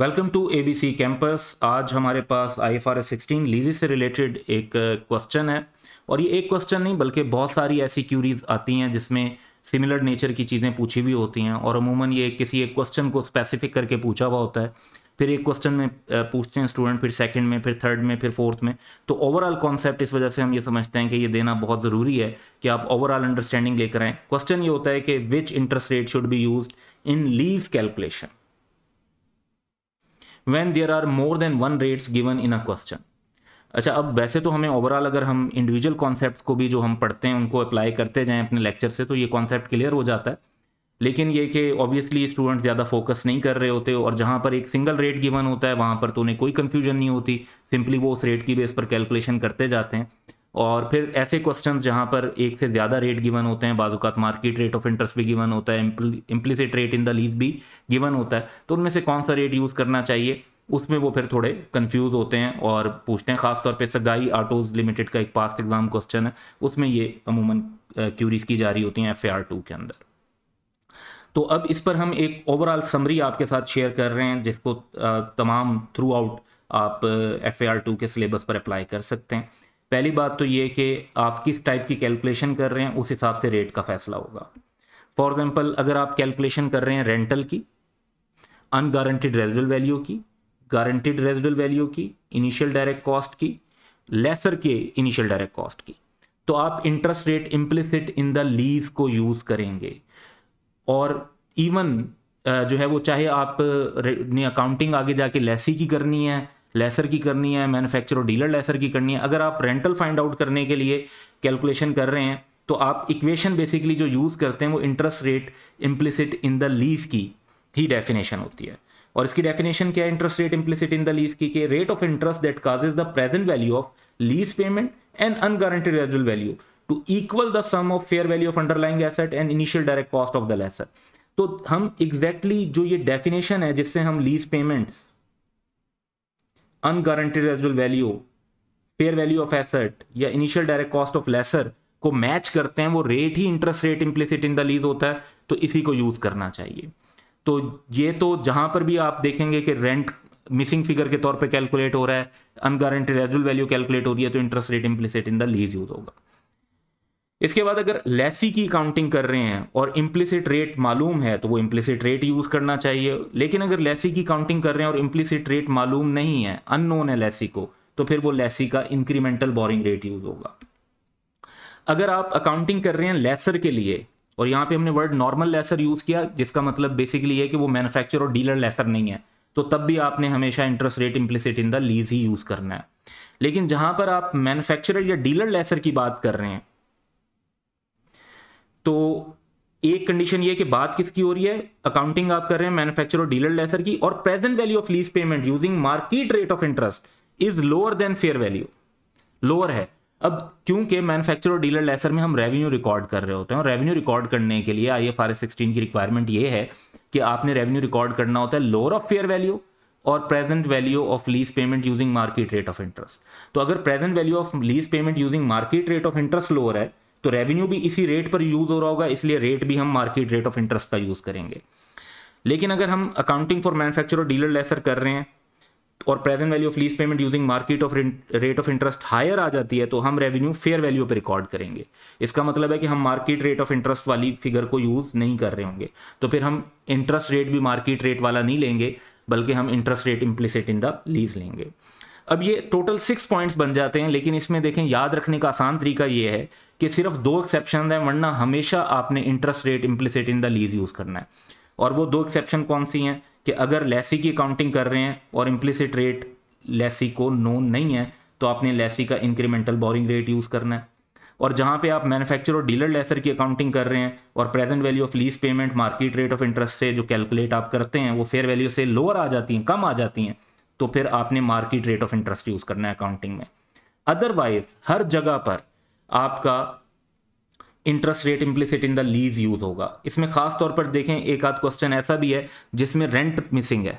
Welcome to ABC campus आज हमारे पास I F R S sixteen लीजी से रिलेटेड एक क्वेश्चन uh, है और ये एक क्वेश्चन नहीं बल्कि बहुत सारी ऐसी क्यूरीज आती हैं जिसमें सिमिलर नेचर की चीज़ें पूछी हुई होती हैं और अमूमन ये किसी एक क्वेश्चन को स्पेसिफिक करके पूछा हुआ होता है फिर एक क्वेश्चन में uh, पूछते हैं स्टूडेंट फिर सेकंड में फिर थर्ड में फिर फोर्थ में तो ओवरऑल कॉन्सेप्ट इस वजह से हम ये समझते हैं कि ये देना बहुत ज़रूरी है कि आप ओवरऑल अंडरस्टैंडिंग लेकर आएँ क्वेश्चन ये होता है कि which interest rate should be use in lease calculation when there are more than one rates given in a question अच्छा अब वैसे तो हमें ओवरऑल अगर हम इंडिविजुअल कॉन्सेप्ट को भी जो हम पढ़ते हैं उनको अप्लाई करते जाएं अपने लेक्चर से तो ये कॉन्सेप्ट क्लियर हो जाता है लेकिन ये कि ऑब्वियसली स्टूडेंट ज़्यादा फोकस नहीं कर रहे होते और जहाँ पर एक सिंगल रेट गिवन होता है वहाँ पर तो उन्हें कोई कन्फ्यूजन नहीं होती सिंपली वो उस रेट की बेस पर कैलकुलेशन करते जाते हैं और फिर ऐसे क्वेश्चन जहाँ पर एक से ज़्यादा रेट गिवन होते हैं बाजूकात मार्केट रेट ऑफ इंटरेस्ट भी गिवन होता है implicit rate in the lease भी गिवन होता है तो उनमें से कौन सा रेट यूज़ करना चाहिए उसमें वो फिर थोड़े कंफ्यूज होते हैं और पूछते हैं खासतौर पर सगाई आटोज लिमिटेड का एक पास्ट एग्जाम क्वेश्चन है उसमें ये अमूमन क्यूरीज की जा रही होती हैं एफ के अंदर तो अब इस पर हम एक ओवरऑल समरी आपके साथ शेयर कर रहे हैं जिसको तमाम थ्रू आउट आप एफ के सिलेबस पर अप्लाई कर सकते हैं पहली बात तो ये कि आप किस टाइप की कैलकुलेशन कर रहे हैं उस हिसाब से रेट का फैसला होगा फॉर एग्जाम्पल अगर आप कैलकुलेशन कर रहे हैं रेंटल की अनगारंटेड रेजिडल वैल्यू की गारंटिड रेजिडल वैल्यू की इनिशियल डायरेक्ट कॉस्ट की लेसर के इनिशियल डायरेक्ट कॉस्ट की तो आप interest rate implicit in the lease को यूज करेंगे और इवन जो है वो चाहे आप अकाउंटिंग आगे जाके लेसी की करनी है लेसर की करनी है और डीलर लेसर की करनी है अगर आप रेंटल फाइंड आउट करने के लिए कैलकुलेशन कर रहे हैं तो आप इक्वेशन बेसिकली जो यूज़ करते हैं वो interest rate implicit in the lease की ही डेफिनेशन होती है और इसकी डेफिनेशन क्या है interest rate implicit in the lease की rate of interest that causes the present value of lease payment and unguaranteed residual value to equal the sum of fair value of underlying asset and initial direct cost of the lessor तो हम exactly exactly जो ये definition है जिससे हम lease payments unguaranteed residual value fair value of asset या initial direct cost of lessor को match करते हैं वो रेट ही interest rate implicit in the lease होता है तो इसी को यूज करना चाहिए तो ये तो जहां पर भी आप देखेंगे कि रेंट मिसिंग फिगर के तौर पे कैलकुलेट हो रहा है अनगारंटेड रेजुअल वैल्यू कैलकुलेट हो रही है तो interest rate implicit in the lease use होगा इसके बाद अगर लेसी की काउंटिंग कर रहे हैं और इम्प्लिसिट रेट मालूम है तो वो इम्प्लिसिट रेट यूज़ करना चाहिए लेकिन अगर लेसी की काउंटिंग कर रहे हैं और इम्प्लिसिट रेट मालूम नहीं है अननोन है लेसी को तो फिर वो लेसी का इंक्रीमेंटल बोरिंग रेट यूज़ होगा अगर आप अकाउंटिंग कर रहे हैं लेसर के लिए और यहाँ पे हमने वर्ड नॉर्मल लेसर यूज़ किया जिसका मतलब बेसिकली है कि वो मैनुफैक्चर और डीलर लेसर नहीं है तो तब भी आपने हमेशा interest rate implicit in the lease ही यूज़ करना है लेकिन जहाँ पर आप मैन्युफैक्चरर या डीलर लेसर की बात कर रहे हैं तो एक कंडीशन ये कि बात किसकी हो रही है अकाउंटिंग आप कर रहे हैं मैन्युफैक्चर और डीलर लेसर की और present value of lease payment using market rate of interest is lower than fair value lower है अब क्योंकि मैन्युफैक्चर और डीलर लेसर में हम रेवेन्यू रिकॉर्ड कर रहे होते हैं और रेवेन्यू रिकॉर्ड करने के लिए I F R S sixteen की रिक्वायरमेंट ये है कि आपने रेवेन्यू रिकॉर्ड करना होता है लोअर ऑफ फेयर वैल्यू और present value of lease payment using market rate of interest तो अगर present value of lease payment using market rate of interest lower है तो रेवेन्यू भी इसी रेट पर यूज़ हो रहा होगा इसलिए रेट भी हम मार्केट रेट ऑफ इंटरेस्ट का यूज़ करेंगे लेकिन अगर हम accounting for manufacture dealer lessor कर रहे हैं और present value of lease payment using market of rate of interest higher आ जाती है तो हम रेवेन्यू फेयर वैल्यू पर रिकॉर्ड करेंगे इसका मतलब है कि हम मार्केट रेट ऑफ इंटरेस्ट वाली फिगर को यूज़ नहीं कर रहे होंगे तो फिर हम इंटरेस्ट रेट भी मार्केट रेट वाला नहीं लेंगे बल्कि हम interest rate implicit in the lease लेंगे अब ये टोटल सिक्स पॉइंट्स बन जाते हैं लेकिन इसमें देखें याद रखने का आसान तरीका ये है कि सिर्फ दो एक्सेप्शन हैं वरना हमेशा आपने interest rate implicit in the lease use करना है और वो दो एक्सेप्शन कौन सी हैं कि अगर लेसी की अकाउंटिंग कर रहे हैं और इम्प्लीसिट रेट लेसी को नोन नहीं है तो आपने लेसी का इंक्रीमेंटल बोरिंग रेट यूज़ करना है और जहाँ पे आप मैन्युफैक्चर और डीलर लेसर की अकाउंटिंग कर रहे हैं और present value of lease payment market rate of interest से जो कैलकुलेट आप करते हैं वो फेयर वैल्यू से लोअर आ जाती हैं कम आ जाती हैं तो फिर आपने market rate of interest use करना है अकाउंटिंग में अदरवाइज हर जगह पर आपका interest rate implicit in the lease use होगा इसमें खास तौर पर देखें एक आध क्वेश्चन ऐसा भी है जिसमें रेंट मिसिंग है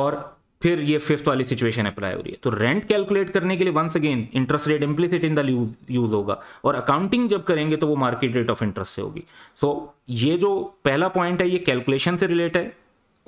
और फिर ये फिफ्थ वाली सिचुएशन अप्लाई हो रही है तो रेंट कैलकुलेट करने के लिए once again interest rate implicit in the use होगा और अकाउंटिंग जब करेंगे तो वो मार्केट रेट ऑफ इंटरेस्ट से होगी सो so, ये जो पहला पॉइंट है ये कैलकुलेशन से रिलेटेड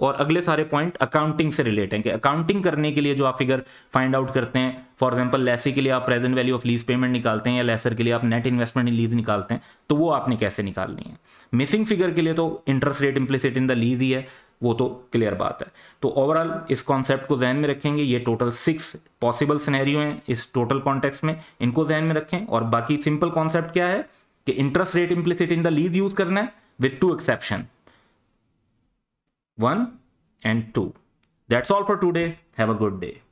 और अगले सारे पॉइंट अकाउंटिंग से रिलेट हैं कि अकाउंटिंग करने के लिए जो आप फिगर फाइंड आउट करते हैं फॉर एग्जांपल लेसी के लिए आप present value of lease payment निकालते हैं या लेसर के लिए आप नेट इन्वेस्टमेंट इन लीज निकालते हैं तो वो आपने कैसे निकालनी है मिसिंग फिगर के लिए तो interest rate implicit in the lease ही है वो तो क्लियर बात है तो ओवरऑल इस कॉन्सेप्ट को जहन में रखेंगे ये टोटल सिक्स पॉसिबल सिनेरियो हैं इस टोटल कॉन्टेक्स्ट में इनको जहन में रखें और बाकी सिंपल कॉन्सेप्ट क्या है कि interest rate implicit in the lease use करना है with two exception 1 and 2. That's all for today. Have a good day.